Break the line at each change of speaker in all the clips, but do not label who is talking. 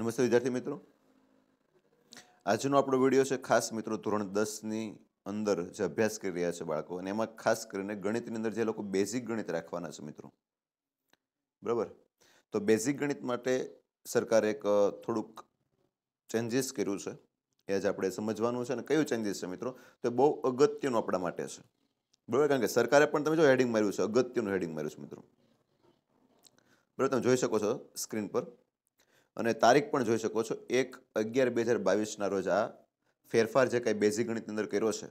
નમસ્તે વિદ્યાર્થી મિત્રો આજનો આપણો વિડીયો છે ખાસ મિત્રો ધોરણ દસની અંદર જે અભ્યાસ કરી રહ્યા છે બાળકો અને એમાં ખાસ કરીને ગણિતની અંદર જે લોકો બેઝિક ગણિત રાખવાના છે મિત્રો બરાબર તો બેઝિક ગણિત માટે સરકારે એક થોડુંક ચેન્જીસ કર્યું છે એ આજે આપણે સમજવાનું છે અને કયું ચેન્જીસ છે મિત્રો તો બહુ અગત્યનું આપણા માટે છે બરાબર કારણ કે સરકારે પણ તમે જો હેડિંગ માર્યું છે અગત્યનું હેડિંગ માર્યું છે મિત્રો બરાબર તમે જોઈ શકો છો સ્ક્રીન પર અને તારીખ પણ જોઈ શકો છો એક અગિયાર બે હજાર બાવીસના રોજ આ ફેરફાર જે કાંઈ બેઝિક ગણિતની અંદર કર્યો છે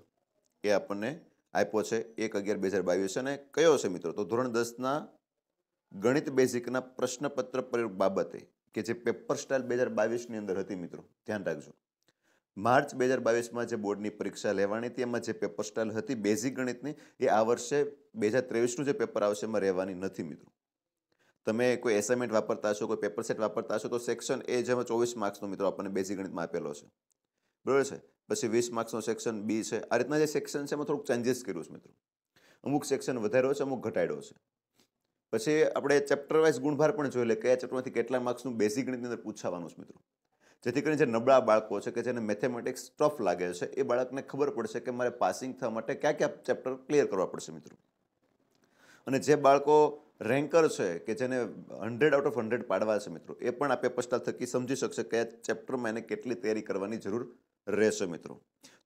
એ આપણને આપ્યો છે એક અગિયાર બે હજાર બાવીસ અને કયો છે મિત્રો તો ધોરણ દસના ગણિત બેઝિકના પ્રશ્નપત્ર પ્રયોગ બાબતે કે જે પેપર સ્ટાઇલ બે હજાર બાવીસની અંદર હતી મિત્રો ધ્યાન રાખજો માર્ચ બે હજાર બાવીસમાં જે બોર્ડની પરીક્ષા લેવાની હતી એમાં જે પેપર સ્ટાઇલ હતી બેઝિક ગણિતની એ આ વર્ષે બે હજાર ત્રેવીસનું જે પેપર આવશે એમાં રહેવાની નથી મિત્રો તમે કોઈ એસાઇનમેન્ટ વાપરતા છો કોઈ પેપર સેટ વાપરતા છો તો સેક્શન એ જેમાં ચોવીસ માર્ક્સનો મિત્રો આપણને બેઝિક ગણિતમાં આપેલો છે બરાબર છે પછી વીસ માર્ક્સનો સેક્શન બી છે આ રીતના જે સેક્શન છે એમાં થોડુંક ચેન્જીસ કર્યું છે મિત્રો અમુક સેક્શન વધાર્યો છે અમુક ઘટાડ્યો છે પછી આપણે ચેપ્ટરવાઇઝ ગુણભાર પણ જોઈએ લે કયા ચેપ્ટરમાંથી કેટલા માર્ક્સનું બેઝિક ગણિતની અંદર પૂછાવાનું છે મિત્રો જેથી કરીને જે નબળા બાળકો છે કે જેને મેથેમેટિક્સ ટફ લાગે છે એ બાળકને ખબર પડશે કે મારે પાસિંગ થવા માટે કયા કયા ચેપ્ટર ક્લિયર કરવા પડશે મિત્રો અને જે બાળકો રેન્કર છે કે જેને હંડ્રેડ આઉટ ઓફ હંડ્રેડ પાડવા છે મિત્રો એ પણ આ પેપરસ્ટાર થકી સમજી શકશે કયા ચેપ્ટરમાં એને કેટલી તૈયારી કરવાની જરૂર રહેશે મિત્રો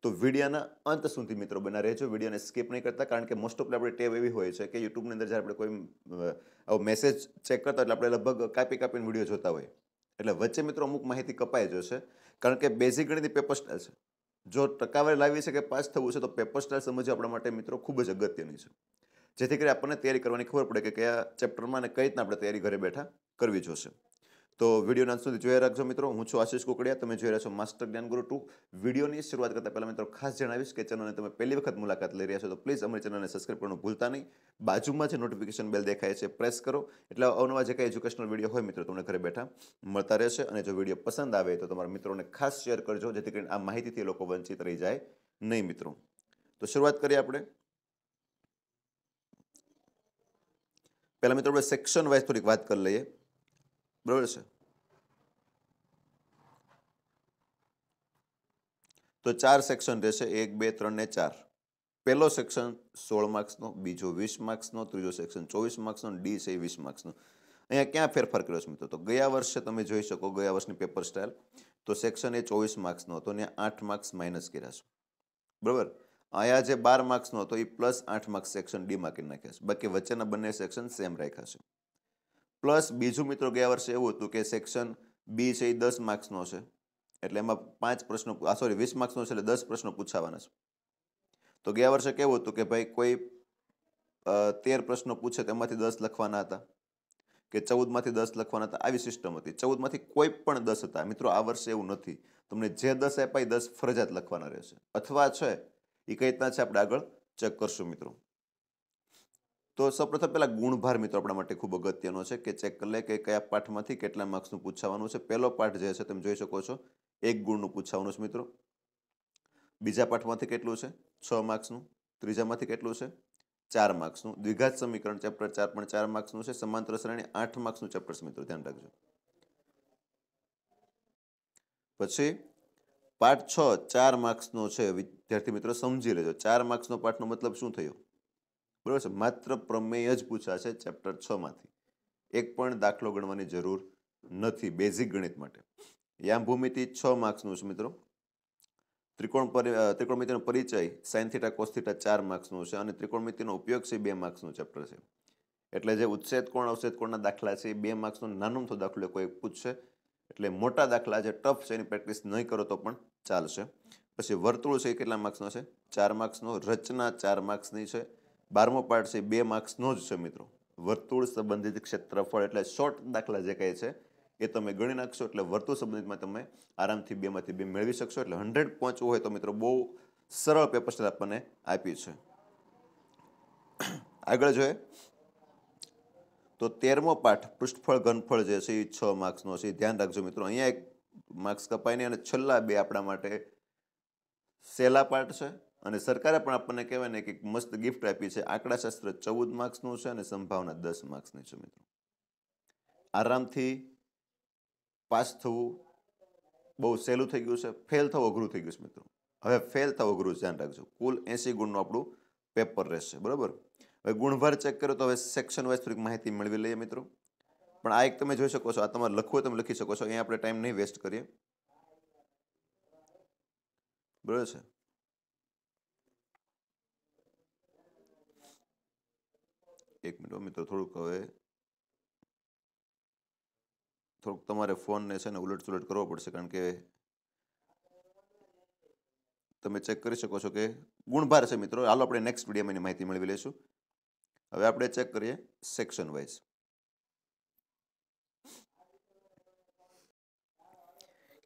તો વિડીયાના અંત સુધી મિત્રો બના રહેજો વિડીયોને સ્કીપ નહીં કરતા કારણ કે મોસ્ટ ઓફ આપણે ટેવ એવી હોય છે કે યુટ્યુબની અંદર જ્યારે આપણે કોઈ મેસેજ ચેક કરતા એટલે આપણે લગભગ કાપી કાપીને વિડીયો જોતા હોય એટલે વચ્ચે મિત્રો અમુક માહિતી કપાઈ જશે કારણ કે બેઝિક પેપર પેપરસ્ટાર છે જો ટકાવારી લાવી છે કે પાસ થવું છે તો પેપર પેપરસ્ટાર સમજવું આપણા માટે મિત્રો ખૂબ જ અગત્યની છે જેથી કરી આપણને તૈયારી કરવાની ખબર પડે કે કયા ચેપ્ટરમાં અને કઈ રીતના આપણે તૈયારી ઘરે બેઠા કરવી જોશે તો વિડીયોના અંત સુધી જોયા રાખજો મિત્રો હું છું આશીષ કુકડિયા તમે જોઈ રહ્યા છો માસ્ટર જ્ઞાન ગુરુ ટુ વિડીયોની શરૂઆત કરતાં પહેલાં મિત્રો ખાસ જણાવીશ કે ચેનલને તમે પહેલી વખત મુલાકાત લઈ રહ્યા છો તો પ્લીઝ અમારી ચેનલને સબસ્ક્રાઈબ કરવાનું ભૂલતા નહીં બાજુમાં જે નોટિફિકેશન બેલ દેખાય છે પ્રેસ કરો એટલે અવનવા જે કંઈ એજ્યુકેશનલ વિડીયો હોય મિત્રો તમને ઘરે બેઠા મળતા રહેશે અને જો વિડીયો પસંદ આવે તો તમારા મિત્રોને ખાસ શેર કરજો જેથી કરીને આ માહિતીથી લોકો વંચિત રહી જાય નહીં મિત્રો તો શરૂઆત કરીએ આપણે પહેલાં મિત્રો આપણે સેક્શન વાઇઝ થોડીક વાત કરી લઈએ બરાબર છે તો ચાર સેક્શન રહેશે એક બે ત્રણ ને ચાર પહેલો સેક્શન સોળ માર્ક્સનો બીજો વીસ માર્ક્સનો ત્રીજો સેક્શન ચોવીસ માર્ક્સનો ડી છે એ વીસ માર્ક્સનો અહીંયા ક્યાં ફેરફાર કર્યો છે મિત્રો તો ગયા વર્ષે તમે જોઈ શકો ગયા વર્ષની પેપર સ્ટાઇલ તો સેક્શન એ ચોવીસ માર્ક્સનો હતો ને આઠ માર્ક્સ માઇનસ કર્યા છે બરાબર અહીંયા જે બાર માર્ક્સનો હતો એ પ્લસ આઠ માર્ક્સ સેક્શન ડી કરી નાખ્યા છે બાકી વચ્ચેના બંને સેક્શન સેમ રાખ્યા છે પ્લસ બીજું મિત્રો ગયા વર્ષે એવું હતું કે સેક્શન બી છે એ દસ માર્ક્સનો છે એટલે એમાં પાંચ પ્રશ્નો આ સોરી વીસ માર્ક્સનો છે એટલે દસ પ્રશ્નો પૂછાવાના છે તો ગયા વર્ષે કેવું હતું કે ભાઈ કોઈ તેર પ્રશ્નો પૂછે તેમાંથી દસ લખવાના હતા કે ચૌદમાંથી દસ લખવાના હતા આવી સિસ્ટમ હતી ચૌદમાંથી કોઈ પણ દસ હતા મિત્રો આ વર્ષે એવું નથી તમને જે દસ આપ્યા એ દસ ફરજિયાત લખવાના રહેશે અથવા છે એ કઈ રીતના છે આપણે આગળ ચેક કરશું મિત્રો તો સૌપ્રથમ પહેલાં ગુણભાર મિત્રો આપણા માટે ખૂબ અગત્યનો છે કે ચેક કરી લે કે કયા પાઠમાંથી કેટલા માર્ક્સનું પૂછાવાનું છે પહેલો પાઠ જે છે તમે જોઈ શકો છો એક ગુણનું પૂછાવાનું છે મિત્રો બીજા પાઠમાંથી કેટલું છે છ માર્ક્સનું ત્રીજામાંથી કેટલું છે ચાર માર્ક્સનું દ્વિઘાત સમીકરણ ચેપ્ટર ચાર પણ ચાર માર્ક્સનું છે સમાંતર શ્રેણી આઠ માર્ક્સનું ચેપ્ટર મિત્રો ધ્યાન રાખજો પછી પાઠ છ ચાર માર્ક્સનો છે વિદ્યાર્થી મિત્રો સમજી લેજો ચાર માર્ક્સનો પાઠનો મતલબ શું થયો બરાબર છે માત્ર પ્રમેય જ પૂછાશે ચેપ્ટર છમાંથી એક પણ દાખલો ગણવાની જરૂર નથી બેઝિક ગણિત માટે યામભૂમિતિ છ માર્ક્સનું છે મિત્રો ત્રિકોણ પર ત્રિકોણમિતિનો પરિચય સાઇન કોસ્થિટા ચાર માર્ક્સનું છે અને ત્રિકોણમિતિનો ઉપયોગ છે બે માર્ક્સનું ચેપ્ટર છે એટલે જે ઉચ્છેદ કોણ અવચ્છેદ કોણના દાખલા છે એ બે માર્ક્સનો નાનો તો દાખલો કોઈ પૂછશે એટલે મોટા દાખલા જે ટફ છે એની પ્રેક્ટિસ નહીં કરો તો પણ ચાલશે પછી વર્તુળ છે એ કેટલા માર્ક્સનો છે ચાર માર્ક્સનો રચના ચાર માર્ક્સની છે બારમો પાર્ટ છે બે માર્ક્સનો જ છે મિત્રો વર્તુળ સંબંધિત ક્ષેત્રફળ એટલે શોર્ટ દાખલા જે કહે છે એ તમે ગણી નાખશો એટલે વર્તુળ સંબંધિતમાં તમે આરામથી બેમાંથી બે મેળવી શકશો એટલે હંડ્રેડ પહોંચવું હોય તો મિત્રો બહુ સરળ પેપર આપણને આપી છે આગળ જોઈએ તો તેરમો પાઠ પૃષ્ઠફળ ઘનફળ જે છે એ છ માર્ક્સનો છે ધ્યાન રાખજો મિત્રો અહીંયા એક માર્ક્સ કપાઈને અને છેલ્લા બે આપણા માટે સહેલા પાઠ છે અને સરકારે પણ આપણને કહેવાય ને કે મસ્ત ગિફ્ટ આપી છે આંકડાશાસ્ત્ર ચૌદ માર્ક્સનું છે અને સંભાવના દસ માર્ક્સની છે મિત્રો આરામથી પાસ થવું બહુ સહેલું થઈ ગયું છે ફેલ થવું અઘરું થઈ ગયું છે મિત્રો હવે ફેલ થવું અઘરું ધ્યાન રાખજો કુલ એંસી ગુણનું આપણું પેપર રહેશે બરાબર હવે ગુણભાર ચેક કરો તો હવે સેક્શન વાઇઝ થોડીક માહિતી મેળવી લઈએ મિત્રો પણ આ એક તમે જોઈ શકો છો આ તમારે લખવું તમે લખી શકો છો અહીંયા આપણે ટાઈમ નહીં વેસ્ટ કરીએ બરોબર છે એક મિનિટ મિત્રો થોડુંક હવે થોડુંક તમારે ફોનને છે ને ઉલટ સુલટ કરવો પડશે કારણ કે તમે ચેક કરી શકો છો કે ગુણભાર છે મિત્રો હાલો આપણે નેક્સ્ટ વિડીયોમાં એની માહિતી મેળવી લઈશું હવે આપણે ચેક કરીએ સેક્શન વાઇઝ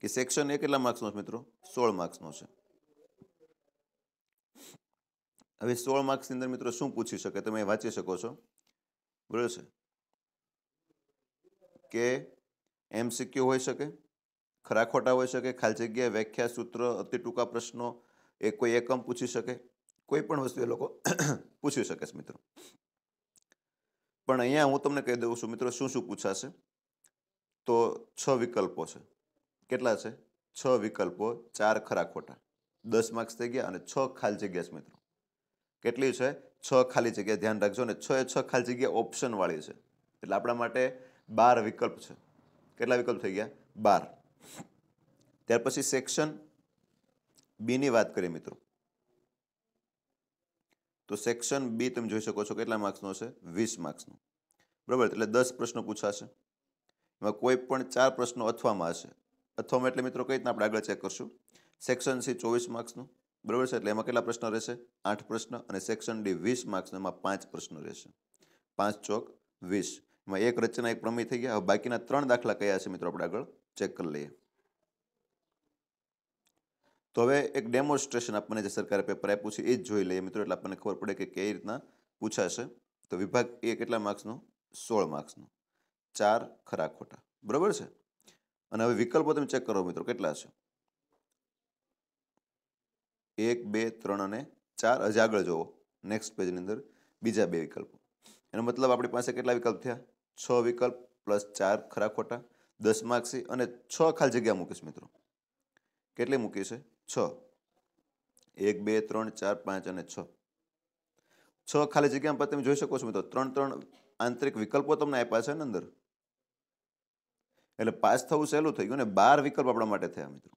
કે સેક્શન એ કેટલા માર્ક્સનો છે મિત્રો સોળ માર્ક્સનો છે હવે સોળ માર્ક્સની અંદર મિત્રો શું પૂછી શકે તમે વાંચી શકો છો બરાબર છે કે એમસીક્યુ હોઈ શકે ખરા ખોટા હોઈ શકે ખાલી જગ્યાએ વ્યાખ્યા સૂત્ર અતિ ટૂંકા પ્રશ્નો એ કોઈ એકમ પૂછી શકે કોઈ પણ વસ્તુ એ લોકો પૂછી શકે છે મિત્રો પણ અહીંયા હું તમને કહી દઉં છું મિત્રો શું શું પૂછાશે તો છ વિકલ્પો છે કેટલા છે છ વિકલ્પો ચાર ખરા ખોટા દસ માર્ક્સ થઈ ગયા અને છ ખાલી જગ્યા છે મિત્રો કેટલી છે છ ખાલી જગ્યા ધ્યાન રાખજો અને છ એ છ ખાલી જગ્યા ઓપ્શનવાળી છે એટલે આપણા માટે બાર વિકલ્પ છે કેટલા વિકલ્પ થઈ ગયા બાર ત્યાર પછી સેક્શન બીની વાત કરીએ મિત્રો તો સેક્શન બી તમે જોઈ શકો છો કેટલા માર્ક્સનો છે વીસ માર્ક્સનો બરાબર એટલે દસ પ્રશ્નો પૂછાશે એમાં કોઈ પણ ચાર પ્રશ્નો અથવામાં હશે અથવામાં એટલે મિત્રો કઈ રીતના આપણે આગળ ચેક કરશું સેક્શન સી ચોવીસ માર્ક્સનું બરાબર છે એટલે એમાં કેટલા પ્રશ્ન રહેશે આઠ પ્રશ્ન અને સેક્શન ડી વીસ માર્ક્સનો એમાં પાંચ પ્રશ્નો રહેશે પાંચ ચોક વીસ એમાં એક રચના એક પ્રમેય થઈ ગયા હવે બાકીના ત્રણ દાખલા કયા છે મિત્રો આપણે આગળ ચેક કરી લઈએ તો હવે એક ડેમોન્સ્ટ્રેશન આપણને જે સરકારે પેપર આપ્યું છે એ જ જોઈ લઈએ મિત્રો એટલે આપણને ખબર પડે કે કઈ રીતના પૂછાશે તો વિભાગ એ કેટલા માર્ક્સનું સોળ માર્ક્સનું ચાર ખરા ખોટા બરાબર છે અને હવે વિકલ્પો તમે ચેક કરો મિત્રો કેટલા છે એક બે ત્રણ અને ચાર હજી આગળ જુઓ નેક્સ્ટ પેજની અંદર બીજા બે વિકલ્પો એનો મતલબ આપણી પાસે કેટલા વિકલ્પ થયા છ વિકલ્પ પ્લસ ચાર ખરા ખોટા દસ માર્ક્સી અને છ ખાલી જગ્યા મૂકીશ મિત્રો કેટલી મૂકી છે છ એક બે ત્રણ ચાર પાંચ અને છ છ ખાલી જગ્યા પર તમે જોઈ શકો છો મિત્રો ત્રણ ત્રણ આંતરિક વિકલ્પો તમને આપ્યા છે ને અંદર એટલે પાસ થવું સહેલું થઈ ગયું ને બાર વિકલ્પ આપણા માટે થયા મિત્રો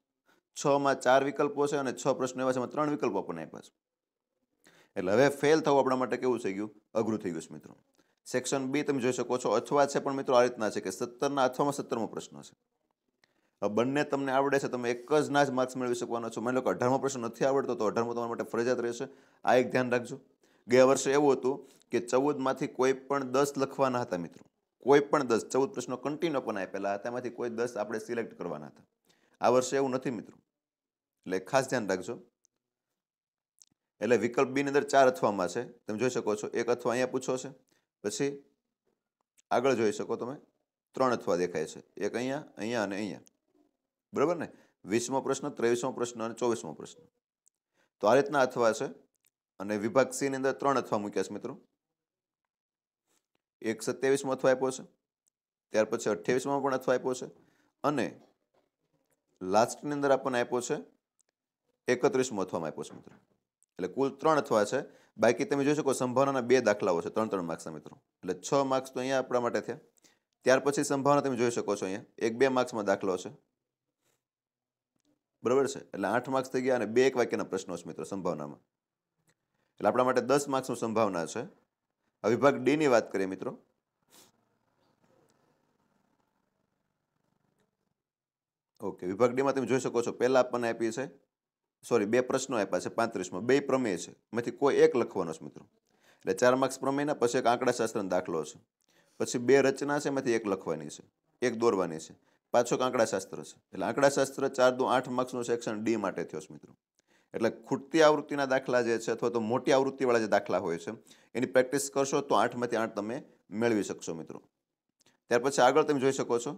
છમાં ચાર વિકલ્પો છે અને છ પ્રશ્નો એવા છે એમાં ત્રણ વિકલ્પો આપણને આપ્યા છે એટલે હવે ફેલ થવું આપણા માટે કેવું થઈ ગયું અઘરું થઈ ગયું છે મિત્રો સેક્શન બી તમે જોઈ શકો છો અથવા છે પણ મિત્રો આ રીતના છે કે સત્તરના અથવામાં સત્તરમો પ્રશ્ન છે બંને તમને આવડે છે તમે એક જ ના જ માર્ક્સ મેળવી શકવાનો છો માની લો કે અઢારમો પ્રશ્ન નથી આવડતો તો અઢારમો તમારા માટે ફરજિયાત રહેશે આ એક ધ્યાન રાખજો ગયા વર્ષે એવું હતું કે ચૌદમાંથી કોઈ પણ દસ લખવાના હતા મિત્રો કોઈ પણ દસ ચૌદ પ્રશ્નો કન્ટિન્યુ પણ આપેલા હતા એમાંથી કોઈ દસ આપણે સિલેક્ટ કરવાના હતા આ વર્ષે એવું નથી મિત્રો એટલે ખાસ ધ્યાન રાખજો એટલે વિકલ્પ બીની અંદર ચાર અથવામાં છે તમે જોઈ શકો છો એક અથવા અહીંયા પૂછો છે પછી આગળ જોઈ શકો તમે ત્રણ અથવા દેખાય છે એક અહીંયા અહીંયા અને અહીંયા બરાબર ને વીસમો પ્રશ્ન ત્રેવીસમો પ્રશ્ન અને ચોવીસમો પ્રશ્ન તો આ રીતના અથવા છે અને વિભાગ સીની અંદર ત્રણ અથવા મૂક્યા છે મિત્રો એક સત્યાવીસમો અથવા આપ્યો છે ત્યાર પછી અઠ્યાવીસમાં પણ અથવા આપ્યો છે અને લાસ્ટની અંદર આપણને આપ્યો છે એકત્રીસમો અથવામાં આપ્યો છે મિત્રો એટલે કુલ ત્રણ અથવા છે બાકી તમે જોઈ શકો સંભાવનાના બે દાખલાઓ છે ત્રણ ત્રણ માર્ક્સના મિત્રો એટલે છ માર્ક્સ તો અહીંયા આપણા માટે થયા ત્યાર પછી સંભાવના તમે જોઈ શકો છો અહીંયા એક બે માર્ક્સમાં દાખલો છે બરાબર છે એટલે આઠ માર્ક્સ થઈ ગયા અને બે એક વાક્યના પ્રશ્નો છે મિત્રો સંભાવનામાં એટલે આપણા માટે દસ માર્ક્સનું સંભાવના છે વિભાગ ડીની વાત કરીએ મિત્રો ઓકે વિભાગ ડીમાં તમે જોઈ શકો છો પહેલાં આપણને આપી છે સોરી બે પ્રશ્નો આપ્યા છે પાંત્રીસમાં બે પ્રમેય છે એમાંથી કોઈ એક લખવાનો છે મિત્રો એટલે ચાર માર્ક્સ પ્રમેયના પછી એક આંકડાશાસ્ત્રનો દાખલો છે પછી બે રચના છે એમાંથી એક લખવાની છે એક દોરવાની છે પાછો આંકડાશાસ્ત્ર છે એટલે આંકડાશાસ્ત્ર ચાર દુ આઠ માર્ક્સનું સેક્શન ડી માટે થયો મિત્રો એટલે ખૂટતી આવૃત્તિના દાખલા જે છે અથવા તો મોટી આવૃત્તિવાળા જે દાખલા હોય છે એની પ્રેક્ટિસ કરશો તો આઠમાંથી આઠ તમે મેળવી શકશો મિત્રો ત્યાર પછી આગળ તમે જોઈ શકો છો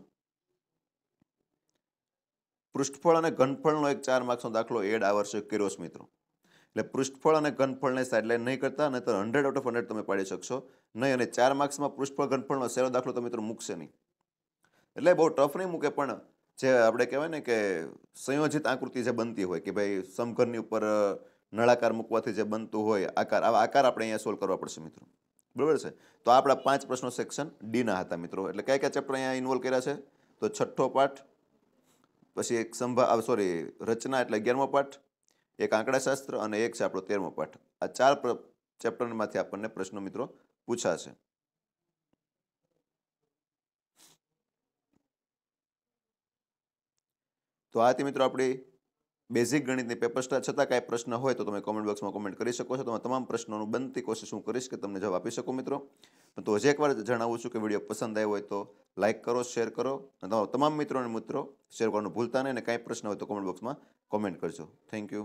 પૃષ્ઠફળ અને ઘનફળનો એક ચાર માર્ક્સનો દાખલો એડ આ વર્ષે કર્યો છે મિત્રો એટલે પૃષ્ઠફળ અને ઘનફળને સાઇડલાઇન નહીં કરતા નહીં તો હંડ્રેડ આઉટ ઓફ હંડ્રેડ તમે પાડી શકશો નહીં અને ચાર માર્ક્સમાં પૃષ્ઠફળ ઘનફળનો સેરો દાખલો તો મિત્રો મૂકશે નહીં એટલે બહુ ટફ નહીં મૂકે પણ જે આપણે કહેવાય ને કે સંયોજિત આકૃતિ જે બનતી હોય કે ભાઈ સમઘરની ઉપર નળાકાર મૂકવાથી જે બનતું હોય આકાર આવા આકાર આપણે અહીંયા સોલ્વ કરવા પડશે મિત્રો બરાબર છે તો આપણા પાંચ પ્રશ્નો સેક્શન ડીના હતા મિત્રો એટલે કયા કયા ચેપ્ટર અહીંયા ઇન્વોલ્વ કર્યા છે તો છઠ્ઠો પાઠ પછી એક સંભા સોરી રચના એટલે અગિયારમો પાઠ એક આંકડાશાસ્ત્ર અને એક છે આપણો તેરમો પાઠ આ ચાર ચેપ્ટરમાંથી આપણને પ્રશ્નો મિત્રો પૂછા છે તો આ તે મિત્રો આપણે બેઝિક ગણિતની પેપર સ્ટાર છતાં કાંઈ પ્રશ્ન હોય તો તમે કોમેન્ટ બોક્સમાં કોમેન્ટ કરી શકો છો તો તમામ પ્રશ્નોનું બનતી કોશિશ હું કરીશ કે તમને જવાબ આપી શકું મિત્રો તો હજી એકવાર જણાવું છું કે વિડીયો પસંદ આવ્યો હોય તો લાઇક કરો શેર કરો અને તમારા તમામ મિત્રો અને મિત્રો શેર કરવાનું ભૂલતા નહીં અને કાંઈ પ્રશ્ન હોય તો કોમેન્ટ બોક્સમાં કોમેન્ટ કરજો થેન્ક યુ